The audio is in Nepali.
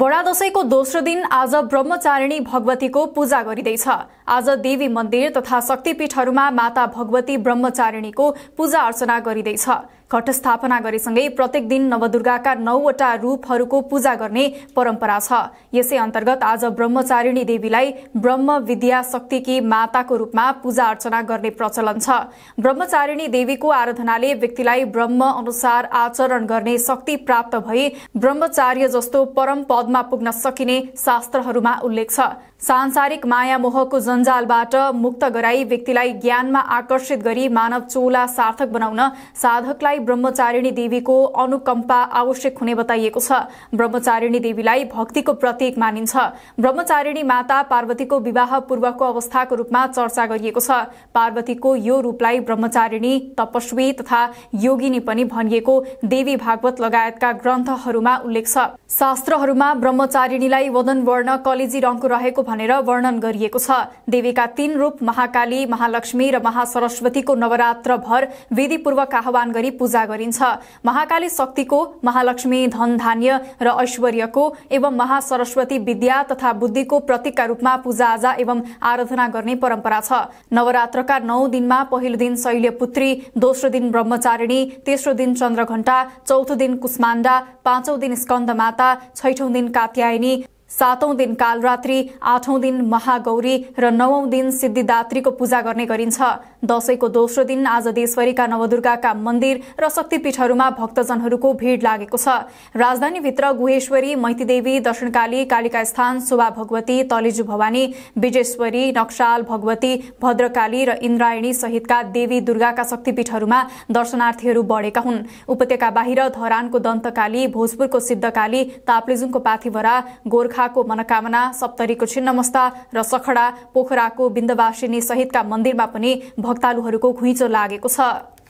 बडा दशैंको दोस्रो दिन आज ब्रह्मचारिणी भगवतीको पूजा गरिँदैछ आज देवी मन्दिर तथा शक्तिपीठहरूमा माता भगवती ब्रह्मचारिणीको पूजा अर्चना गरिँदैछ घट स्थापना गरेसँगै प्रत्येक दिन नवदुर्गाका नौवटा रूपहरूको पूजा गर्ने परम्परा छ यसै अन्तर्गत आज ब्रह्मचारिणी देवीलाई ब्रह्म विद्या शक्तिकी माताको रूपमा पूजा अर्चना गर्ने प्रचलन छ ब्रह्मचारिणी देवीको आराधनाले व्यक्तिलाई ब्रह्म अनुसार आचरण गर्ने शक्ति प्राप्त भई ब्रह्मचार्य जस्तो परम पदमा पुग्न सकिने शास्त्रहरूमा उल्लेख छ सांसारिक माया मोहको जन्जालबाट मुक्त गराई व्यक्तिलाई ज्ञानमा आकर्षित गरी मानव चोला सार्थक बनाउन साधकलाई ब्रह्मचारिणी देवीको अनुकम्पा आवश्यक हुने बताइएको छ ब्रह्मचारिणी देवीलाई भक्तिको प्रतीक मानिन्छ ब्रह्मचारिणी माता पार्वतीको विवाह पूर्वको अवस्थाको रूपमा चर्चा गरिएको छ पार्वतीको यो रूपलाई ब्रह्मचारिणी तपस्वी तथा योगिनी पनि भनिएको देवी भागवत लगायतका ग्रन्थहरूमा उल्लेख छ शास्त्रहरूमा ब्रह्मचारिणीलाई वदन वर्ण कलेजी रङको रहेको भनेर वर्णन गरिएको छ देवीका तीन रूप महाकाली महालक्ष्मी र महासरस्वतीको नवरात्रभर विधिपूर्वक आह्वान गरी पूजा गरिन्छ महाकाली शक्तिको महालक्ष्मी धन धान्य र ऐश्वर्यको एवं महासरस्वती विद्या तथा बुद्धिको प्रतीकका रूपमा पूजाआजा एवं आराधना गर्ने परम्परा छ नवरात्रका नौ दिनमा पहिलो दिन शैल्यपुत्री दोस्रो दिन ब्रह्मचारिणी तेस्रो दिन चन्द्रघण्टा चौथो दिन कुष्माण्डा पाँचौं दिन स्कन्दमाता छैठौं दिन कात्यायनी सातौं दिन कालरात्री आठौं दिन महागौरी र नवौं दिन सिद्धिदात्रीको पूजा गर्ने गरिन्छ दशैंको दोस्रो दिन आज देशभरिका नवदुर्गाका मन्दिर र शक्तिपीठहरूमा भक्तजनहरूको भीड़ लागेको छ राजधानीभित्र गुहेश्वरी मैतीदेवी दर्शनकाली कालिका स्थान शोभा भगवती तलेजु भवानी विजेश्वरी नक्साल भगवती भद्रकाली र इन्द्रायणी सहितका देवी दुर्गाका शक्तिपीठहरूमा दर्शनार्थीहरू बढेका हुन् उपत्यका बाहिर धरानको दन्तकाली भोजपुरको सिद्धकाली ताप्लेजुङको पाथिभरा गोर्खा को मनोकामना सप्तरीको छिन्नमस्ता र सखडा पोखराको बिन्दवासिनी सहितका मन्दिरमा पनि भक्तालुहरूको घुइँचो लागेको छ